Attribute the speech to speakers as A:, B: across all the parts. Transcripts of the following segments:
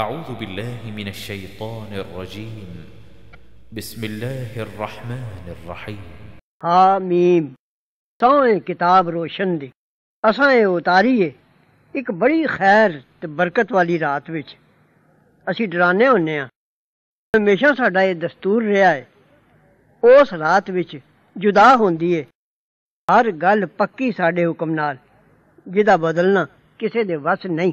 A: أعوذ بالله من الشيطان الرجيم بسم الله الرحمن الرحيم حامیم ਸੋਹਣੀ ਕਿਤਾਬ ਰੋਸ਼ਨ ਦੀ ਅਸਾਂ ਇਹ ਉਤਾਰੀ ਏ ਇੱਕ ਬੜੀ ਖੈਰ ਤੇ ਬਰਕਤ ਵਾਲੀ ਰਾਤ ਵਿੱਚ ਅਸੀਂ ਡਰਾਨੇ ਹੁੰਨੇ ਆ ਹਮੇਸ਼ਾ ਸਾਡਾ ਇਹ ਦਸਤੂਰ ਰਿਹਾ ਏ ਉਸ ਰਾਤ ਵਿੱਚ ਜੁਦਾ ਹੁੰਦੀ ਏ ਹਰ ਗੱਲ ਪੱਕੀ ਸਾਡੇ ਹੁਕਮ ਨਾਲ ਜਿਹਦਾ ਬਦਲਣਾ ਕਿਸੇ ਦੇ ਵੱਸ ਨਹੀਂ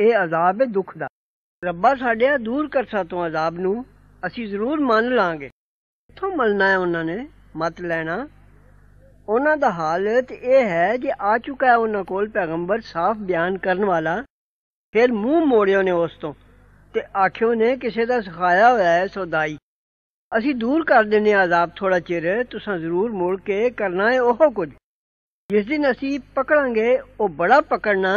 A: ਇਹ ਅਜ਼ਾਬ ਹੈ ਦੁੱਖ ਦਾ ਰੱਬਾ ਸਾਡਿਆ ਦੂਰ ਕਰ ਸਾ ਸਾਤੋਂ ਅਜ਼ਾਬ ਨੂੰ ਅਸੀਂ ਜ਼ਰੂਰ ਮੰਨ ਲਾਂਗੇ ਕਿੱਥੋਂ ਮੰਨਣਾ ਹੈ ਉਹਨਾਂ ਨੇ ਮਤ ਲੈਣਾ ਉਹਨਾਂ ਦਾ ਹਾਲਤ ਇਹ ਹੈ ਜੇ ਆ ਚੁੱਕਾ ਹੈ ਉਹਨਾਂ ਕੋਲ ਪੈਗੰਬਰ ਸਾਫ਼ ਬਿਆਨ ਕਰਨ ਵਾਲਾ ਫਿਰ ਮੂੰਹ ਮੋੜਿਓ ਨੇ ਉਸ ਤੋਂ ਤੇ ਆਖਿਓ ਨੇ ਕਿਸੇ ਦਾ ਸਿਖਾਇਆ ਹੋਇਆ ਹੈ ਸੋਦਾਈ ਅਸੀਂ ਦੂਰ ਕਰ ਦਿੰਨੇ ਆ ਅਜ਼ਾਬ ਥੋੜਾ ਚਿਰ ਤੁਸੀਂ ਜ਼ਰੂਰ ਮੋੜ ਕੇ ਕਰਨਾ ਹੈ ਉਹ ਕੁਝ ਜਿਸ ਦਿਨ ਅਸੀਂ ਪਕੜਾਂਗੇ ਉਹ ਬੜਾ ਪਕੜਨਾ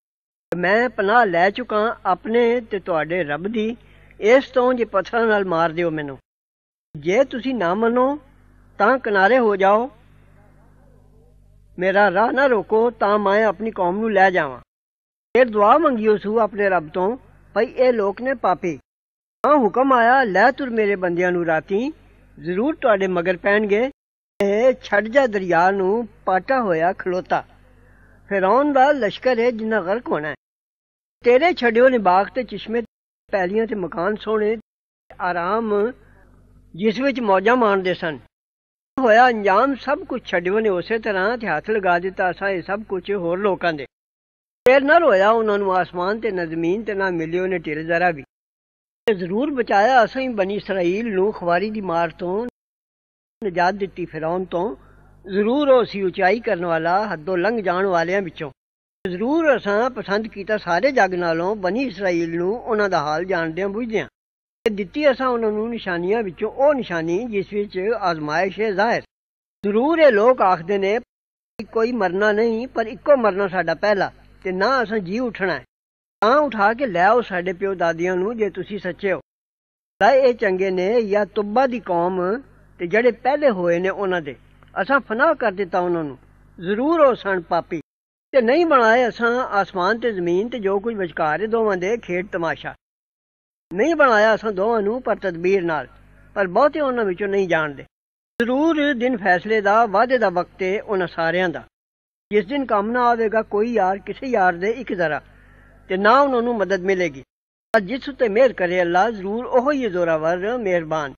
A: ਮੈਂ ਪਨਾਹ ਲੈ ਚੁਕਾ ਆਪਣੇ ਤੇ ਤੁਹਾਡੇ ਰੱਬ ਦੀ ਇਸ ਤੋਂ ਜੇ ਪੱਥਰ ਨਾਲ ਮਾਰ ਦਿਓ ਮੈਨੂੰ ਜੇ ਤੁਸੀਂ ਨਾ ਮੰਨੋ ਤਾਂ ਕਿਨਾਰੇ ਹੋ ਜਾਓ ਮੇਰਾ ਰਾਹ ਨਾ ਰੋਕੋ ਤਾਂ ਮੈਂ ਆਪਣੀ ਕੌਮ ਨੂੰ ਲੈ ਜਾਵਾਂ ਫਿਰ ਦੁਆ ਮੰਗੀ ਉਸੂ ਆਪਣੇ ਰੱਬ ਤੋਂ ਭਈ ਇਹ ਲੋਕ ਨੇ ਪਾਪੀ ਹਾਂ ਹੁਕਮ ਆਇਆ ਲੈ ਤੁਰ ਮੇਰੇ ਬੰਦਿਆਂ ਨੂੰ ਰਾਤੀ ਜ਼ਰੂਰ ਤੁਹਾਡੇ ਮਗਰ ਪੈਣਗੇ ਇਹ ਛੱਡ ਜਾ ਦਰਿਆ ਨੂੰ ਪਾਟਾ ਹੋਇਆ ਖਲੋਤਾ ਫਿਰੌਨ ਦਾ ਲਸ਼ਕਰ ਹੈ ਜਿੰਨਾ ਗਰਕ ਹੋਣਾ ਤੇਰੇ ਛੱਡਿਓ ਨੇ ਬਾਗ ਤੇ ਚਸ਼ਮੇ ਪੈਲੀਆਂ ਤੇ ਮਕਾਨ ਸੋਹਣੇ ਆਰਾਮ ਜਿਸ ਵਿੱਚ ਮੌਜਾਂ ਮਾਣਦੇ ਸਨ ਹੋਇਆ ਅੰਜਾਮ ਸਭ ਕੁਝ ਛੱਡਿਓ ਨੇ ਉਸੇ ਤਰ੍ਹਾਂ ਤੇ ਹੱਥ ਲਗਾ ਦਿੱਤਾ ਸਾਂ ਇਹ ਸਭ ਕੁਝ ਹੋਰ ਲੋਕਾਂ ਦੇ ਫੇਰ ਨਾ ਰੋਇਆ ਉਹਨਾਂ ਨੂੰ ਆਸਮਾਨ ਤੇ ਨਾ ਜ਼ਮੀਨ ਤੇ ਨਾ ਮਿਲਿਓ ਨੇ ਟਿਰ ਜ਼ਰਾ ਵੀ ਜ਼ਰੂਰ ਬਚਾਇਆ ਅਸੀਂ ਬਨੀ ਇਸਰਾਇਲ ਨੂੰ ਖਵਾਰੀ ਦੀ ਮਾਰ ਤੋਂ ਨਜਾਤ ਦਿੱਤੀ ਫਰਾਉਨ ਤੋਂ ਜ਼ਰੂਰ ਉਹ ਸੀ ਉਚਾਈ ਕਰਨ ਵਾਲਾ ਹੱਦੋਂ ਲੰਘ ਜਾਣ ਵਾਲਿਆਂ ਵਿੱਚੋਂ ਜ਼ਰੂਰ ਅਸਾਂ ਪਸੰਦ ਕੀਤਾ ਸਾਰੇ ਜੱਗ ਨਾਲੋਂ ਬਣੀ ਇਸਰਾਇਲ ਨੂੰ ਉਹਨਾਂ ਦਾ ਹਾਲ ਜਾਣਦੇ ਜਾਣਦਿਆਂ ਬੁਝਦਿਆਂ ਦਿੱਤੀ ਅਸਾਂ ਉਹਨਾਂ ਨੂੰ ਨਿਸ਼ਾਨੀਆਂ ਵਿੱਚੋਂ ਉਹ ਨਿਸ਼ਾਨੀ ਜਿਸ ਵਿੱਚ ਆਜ਼ਮਾਇਸ਼ ਹੈ ਜ਼ਾਹਿਰ ਜ਼ਰੂਰ ਇਹ ਲੋਕ ਆਖਦੇ ਨੇ ਕੋਈ ਮਰਨਾ ਨਹੀਂ ਪਰ ਇੱਕੋ ਮਰਨਾ ਸਾਡਾ ਪਹਿਲਾ ਤੇ ਨਾ ਅਸਾਂ ਜੀ ਉੱਠਣਾ ਹੈ ਤਾਂ ਉਠਾ ਕੇ ਲੈ ਆਓ ਸਾਡੇ ਪਿਓ ਦਾਦੀਆਂ ਨੂੰ ਜੇ ਤੁਸੀਂ ਸੱਚੇ ਹੋ ਤਾਂ ਇਹ ਚੰਗੇ ਨੇ ਜਾਂ ਤੁੱਬਾ ਦੀ ਕੌਮ ਤੇ ਜਿਹੜੇ ਪਹਿਲੇ ਹੋਏ ਨੇ ਉਹਨਾਂ ਦੇ ਅਸਾਂ ਫਨਾਹ ਕਰ ਦਿੱਤਾ ਉਹਨਾਂ ਨੂੰ ਜ਼ਰੂਰ ਹੋ ਸਣ ਪਾਪੀ ਤੇ ਨਹੀਂ ਬਣਾਏ ਅਸਾਂ ਆਸਮਾਨ ਤੇ ਜ਼ਮੀਨ ਤੇ ਜੋ ਕੁਝ ਵਿਚਕਾਰ ਹੈ ਦੋਵਾਂ ਦੇ ਖੇਡ ਤਮਾਸ਼ਾ ਨਹੀਂ ਬਣਾਇਆ ਅਸਾਂ ਦੋਵਾਂ ਨੂੰ ਪਰ ਤਦਬੀਰ ਨਾਲ ਪਰ ਬਹੁਤੇ ਉਹਨਾਂ ਵਿੱਚੋਂ ਨਹੀਂ ਜਾਣਦੇ ਜ਼ਰੂਰ ਦਿਨ ਫੈਸਲੇ ਦਾ ਵਾਅਦੇ ਦਾ ਵਕਤ ਹੈ ਉਹਨਾਂ ਸਾਰਿਆਂ ਦਾ ਜਿਸ ਦਿਨ ਕੰਮ ਨਾ ਆਵੇਗਾ ਕੋਈ ਯਾਰ ਕਿਸੇ ਯਾਰ ਦੇ ਇੱਕ ਜ਼ਰਾ ਤੇ ਨਾ ਉਹਨਾਂ ਨੂੰ ਮਦਦ ਮਿਲੇਗੀ ਜਿਸ ਉਤੇ ਮਿਹਰ ਕਰੇ ਅੱਲਾ ਜ਼ਰੂਰ ਉਹ ਹੀ ਜ਼ੋਰਾਵਰ ਮਿਹਰਬਾਨ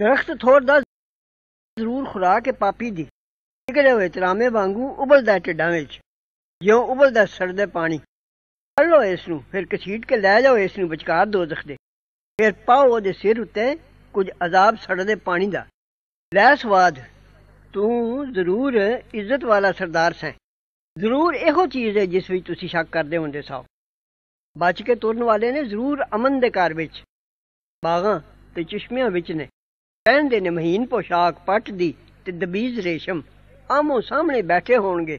A: ਦਰਖਤ ਥੋੜਦਾ ਜ਼ਰੂਰ ਖੁਰਾ ਕੇ ਪਾਪੀ ਦੀ ਨਿਕਲੇ ਹੋਏ ਤਰਾਮੇ ਵਾਂਗੂ ਉਬਲਦਾ ਟਿੱਡਾਂ ਵਿੱਚ ਜਿਉਂ ਉਬਲਦਾ ਸੜਦੇ ਪਾਣੀ ਫੜ ਲੋ ਇਸ ਨੂੰ ਫਿਰ ਕਛੀਟ ਕੇ ਲੈ ਜਾਓ ਇਸ ਨੂੰ ਵਿਚਕਾਰ ਦੋਜ਼ਖ ਦੇ ਫਿਰ ਪਾਓ ਉਹਦੇ ਸਿਰ ਉੱਤੇ ਕੁਝ ਅਜ਼ਾਬ ਸੜਦੇ ਪਾਣੀ ਦਾ ਲੈ ਸਵਾਦ ਤੂੰ ਜ਼ਰੂਰ ਇੱਜ਼ਤ ਵਾਲਾ ਸਰਦਾਰ ਸੈਂ ਜ਼ਰੂਰ ਇਹੋ ਚੀਜ਼ ਹੈ ਜਿਸ ਵਿੱਚ ਤੁਸੀਂ ਸ਼ੱਕ ਕਰਦੇ ਹੁੰਦੇ ਸੋ ਬਚ ਕੇ ਤੁਰਨ ਵਾਲੇ ਨੇ ਜ਼ਰੂਰ ਅਮਨ ਦੇ ਘਰ ਵਿੱਚ ਬਾਗਾਂ ਤੇ ਚਸ਼ਮਿਆਂ ਵਿੱਚ ਨੇ ਪਹਿਨਦੇ ਨੇ ਮਹੀਨ ਪੋਸ਼ਾਕ ਪੱਟ ਦੀ ਤੇ ਦਬੀਜ਼ ਰੇਸ਼ਮ ਆਮੋ ਸਾਹਮਣੇ ਬੈਠੇ ਹੋਣਗੇ